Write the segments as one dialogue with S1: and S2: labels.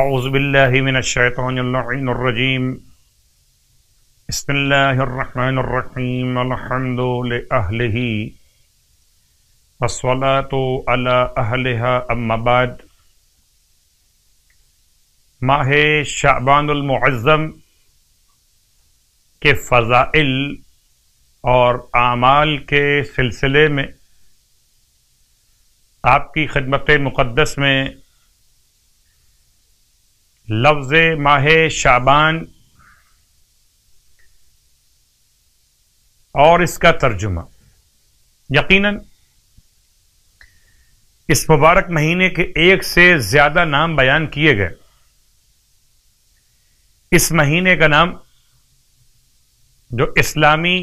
S1: أعوذ بالله من الشيطان اللعين الرجيم بسم الله الرحمن الرحيم الحمد لأهله والصلاة على أهلها أما بعد ماه माह शाबानमज़म के फ़ज़ाइल और आमाल के सिलसिले में आपकी खदमत मुक़दस में लफ्ज़ माह शाबान और इसका तर्जुमा यकीनन इस मुबारक महीने के एक से ज्यादा नाम बयान किए गए इस महीने का नाम जो इस्लामी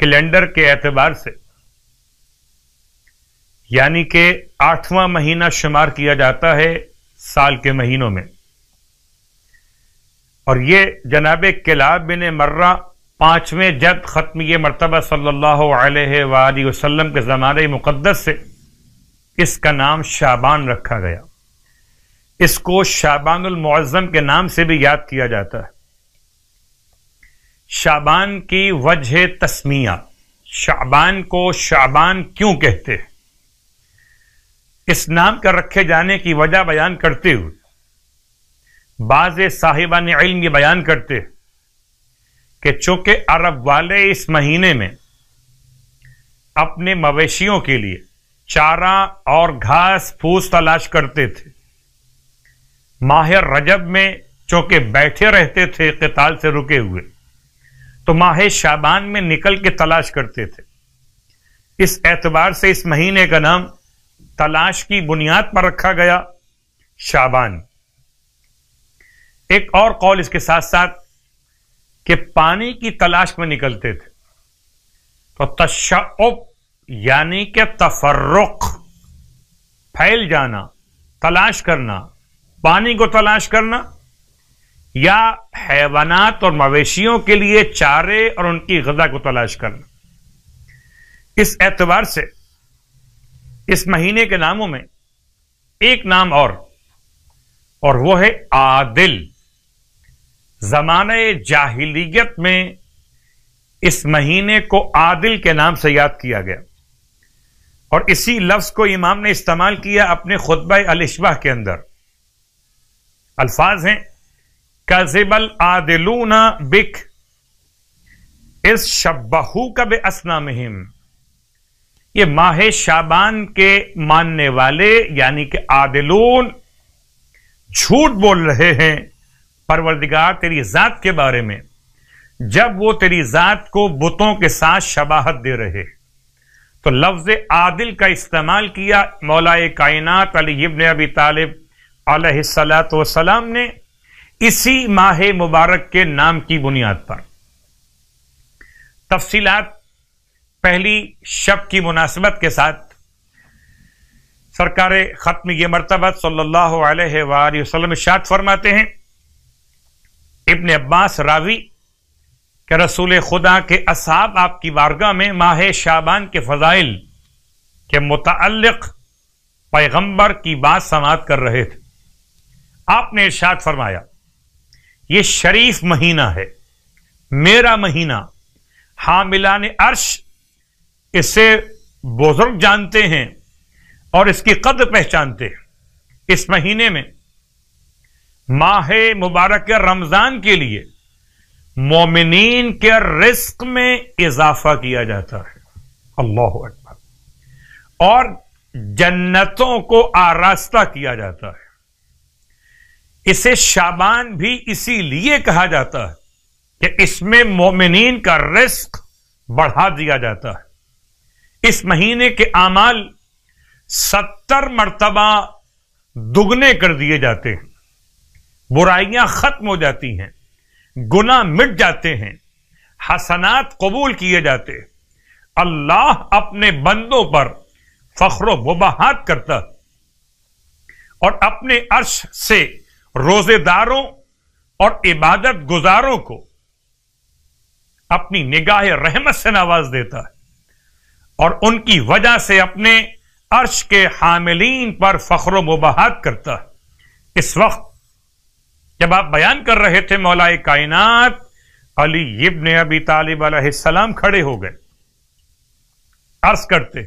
S1: कैलेंडर के एतबार से यानी के आठवां महीना शुमार किया जाता है साल के महीनों में और ये जनाब किला बिन मर्रा पाँचवें जद ख़त्म ये मरतबा सल्ला वसम के ज़माने मुक़दस से इसका नाम शाबान रखा गया इसको शाबानमज़म के नाम से भी याद किया जाता है शाबान की वजह तस्मिया शाबान को शाबान क्यों कहते हैं इस नाम का रखे जाने की वजह बयान करते हुए बाज साहिबान इल्म ये बयान करते कि चूंकि अरब वाले इस महीने में अपने मवेशियों के लिए चारा और घास फूस तलाश करते थे माहिर रजब में चूंकि बैठे रहते थे कताल से रुके हुए तो माह शाबान में निकल के तलाश करते थे इस एतबार से इस महीने का नाम तलाश की बुनियाद पर रखा गया शाबान एक और कॉल इसके साथ साथ कि पानी की तलाश में निकलते थे तो तशब यानी कि तफर्रुख फैल जाना तलाश करना पानी को तलाश करना या हैवानात और मवेशियों के लिए चारे और उनकी गजा को तलाश करना इस एतबार से इस महीने के नामों में एक नाम और और वो है आदिल जमान जाहिलियत में इस महीने को आदिल के नाम से याद किया गया और इसी लफ्ज को इमाम ने इस्तेमाल किया अपने खुतब अलशबा के अंदर अल्फाज हैं कजिबल आदिलूना बिक इस शब्बहू का बे असना मुहिम ये माह शाबान के मानने वाले यानी कि आदिलून झूठ बोल रहे हैं परवरदिगार तेरी जात के बारे में जब वो तेरी जात को बुतों के साथ शबाहत दे रहे तो लफ्ज आदिल का इस्तेमाल किया मौलाए कायनात अली इब्न अबी तालिब सलाम ने इसी माह मुबारक के नाम की बुनियाद पर तफसीलात पहली शब की मुनासिबत के साथ सरकार ख़त्म ये मरतबत सल्लल्लाहु अलैहि वसल्लम शाद फरमाते हैं इबन अब्बास रावी के रसूल खुदा के असाब आपकी वारगा में माह शाबान के फ़जाइल के मुतल पैगंबर की बात समात कर रहे थे आपने इर्शाद फरमाया ये शरीफ महीना है मेरा महीना हामिला ने अर्श इसे बुजुर्ग जानते हैं और इसकी कद पहचानते हैं इस महीने में माह मुबारक के रमजान के लिए मोमिन के रिस्क में इजाफा किया जाता है अल्लाह अकबर और जन्नतों को आरास्ता किया जाता है इसे शाबान भी इसीलिए कहा जाता है कि इसमें मोमिन का रिस्क बढ़ा दिया जाता है इस महीने के आमाल सत्तर मरतबा दुगने कर दिए जाते हैं बुराइयां खत्म हो जाती हैं गुना मिट जाते हैं हसनात कबूल किए जाते हैं अल्लाह अपने बंदों पर फख्र वबाहत करता और अपने अर्श से रोजेदारों और इबादत गुजारों को अपनी निगाह रहमत से नवाज देता है और उनकी वजह से अपने अर्श के हामिलीन पर फख्र मुबाहत करता है इस वक्त जब आप बयान कर रहे थे मौलाए कायनात अली इब्न अबी तालिब सलाम खड़े हो गए अर्ज करते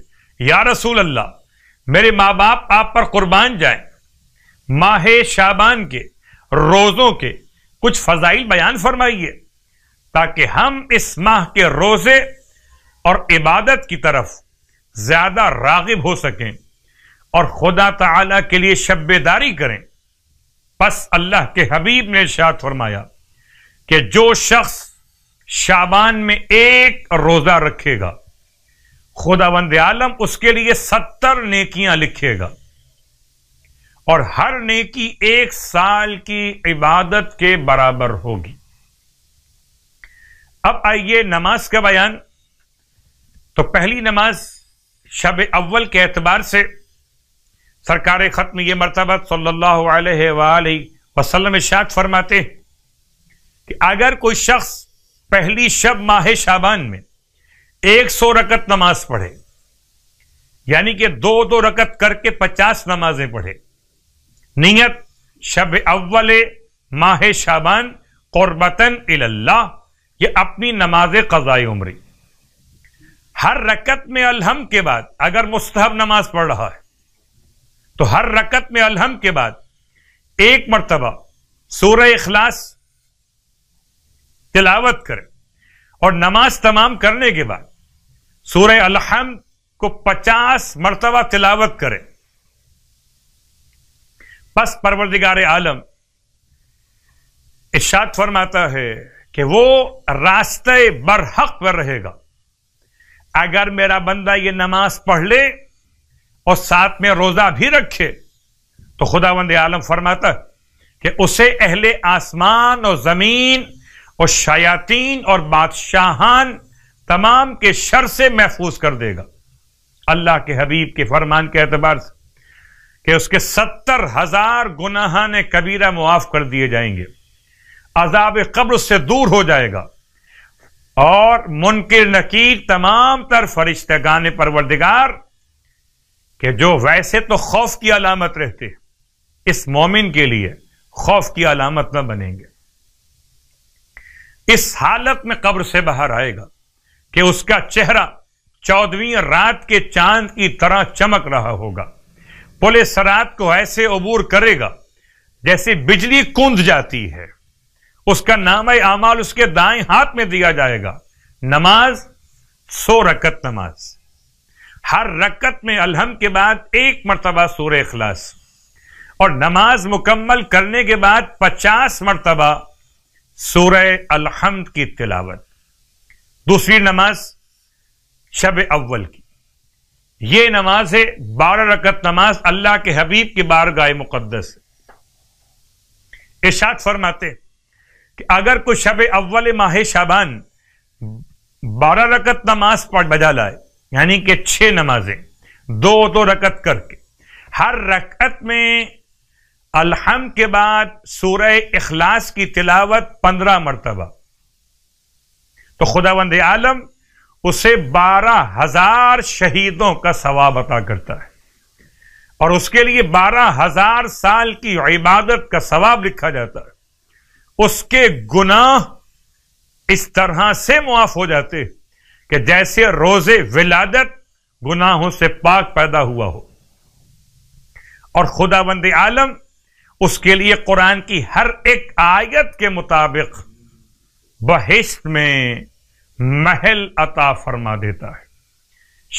S1: या रसूल अल्लाह मेरे माँ बाप आप पर कुर्बान जाए माह शाबान के रोजों के कुछ फजाइल बयान फरमाइए ताकि हम इस माह के रोजे और इबादत की तरफ ज्यादा रागिब हो सकें और खुदा तला के लिए शब्बेदारी करें बस अल्लाह के हबीब ने शाद फरमाया कि जो शख्स शाबान में एक रोजा रखेगा खुदा वंद आलम उसके लिए सत्तर नेकियां लिखेगा और हर नेकी एक साल की इबादत के बराबर होगी अब आइए नमाज का बयान तो पहली नमाज शब अव्वल के एतबार से सरकार ख़त्म ये मरतबत सल्लल्लाहु अलैहि वसल्लम इशाद फरमाते कि अगर कोई शख्स पहली शब माह शाबान में एक सौ रकत नमाज पढ़े यानी कि दो दो रकत करके पचास नमाजें पढ़े नीयत शब अव्वल माह शाबान क़ुरबतन इल्ला ये अपनी नमाज कज़ाए उम्री हर रकत में अलहम के बाद अगर मुस्तहब नमाज पढ़ रहा है तो हर रकत में अलहम के बाद एक मरतबा सूर्य इखलास तिलावत करें और नमाज तमाम करने के बाद सूर्य अलहम को पचास मरतबा तिलावत करें बस परवरदिगार आलम इशाद फरमाता है कि वो रास्ते बरहक पर रहेगा अगर मेरा बंदा ये नमाज पढ़ ले और साथ में रोजा भी रखे तो खुदावंद आलम फरमाता कि उसे अहले आसमान और जमीन और शयातीन और बादशाहान तमाम के शर से महफूज कर देगा अल्लाह के हबीब के फरमान के एतबार से कि उसके सत्तर हजार गुनाहान ने कबीरा मुआफ कर दिए जाएंगे अजाब कब्र से दूर हो जाएगा और मुनकर नकीर तमाम तर गाने परवरदिगार कि जो वैसे तो खौफ की अलामत रहते इस मोमिन के लिए खौफ की अलामत न बनेंगे इस हालत में कब्र से बाहर आएगा कि उसका चेहरा चौदहवीं रात के चांद की तरह चमक रहा होगा पुलिस रात को ऐसे अबूर करेगा जैसे बिजली कूंद जाती है उसका नाम आमाल उसके दाएं हाथ में दिया जाएगा नमाज सो रकत नमाज हर रकत में अलहम के बाद एक मरतबा सूर अखलास और नमाज मुकम्मल करने के बाद पचास मरतबा सूर अलहमद की तिलावत दूसरी नमाज शब अव्वल की यह नमाज है बारह रकत नमाज अल्लाह के हबीब की गाय मुकदस इशाद फरमाते कि अगर कोई शब अव्वल माह शाबान बारह रकत नमाज पढ़ बजा लाए यानी कि छह नमाजें दो दो तो रकत करके हर रकत में अलहम के बाद सूरह इखलास की तिलावत पंद्रह मरतबा तो खुदावंद आलम उसे बारह हजार शहीदों का सवाब अता करता है और उसके लिए बारह हजार साल की इबादत का सवाब लिखा जाता है उसके गुनाह इस तरह से मुआफ हो जाते हैं कि जैसे रोजे विलादत गुनाहों से पाक पैदा हुआ हो और खुदा बंद आलम उसके लिए कुरान की हर एक आयत के मुताबिक बहिश्त में महल अता फरमा देता है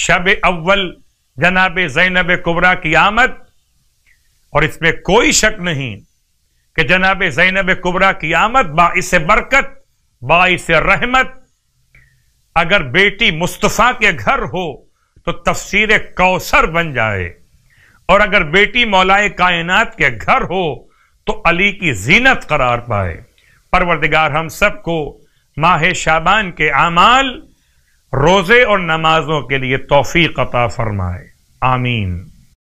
S1: शब अव्वल जनाब जैनब कुबरा की आमद और इसमें कोई शक नहीं कि जनाब जैनब कुबरा की आमद बाइस बरकत बाइस रहमत अगर बेटी मुस्तफ़ा के घर हो तो तफसीर कौसर बन जाए और अगर बेटी मौलाए कायनात के घर हो तो अली की जीनत करार पाए परवरदिगार हम सबको माह शाबान के आमाल रोज़े और नमाजों के लिए तोफ़ी कता फरमाए आमीन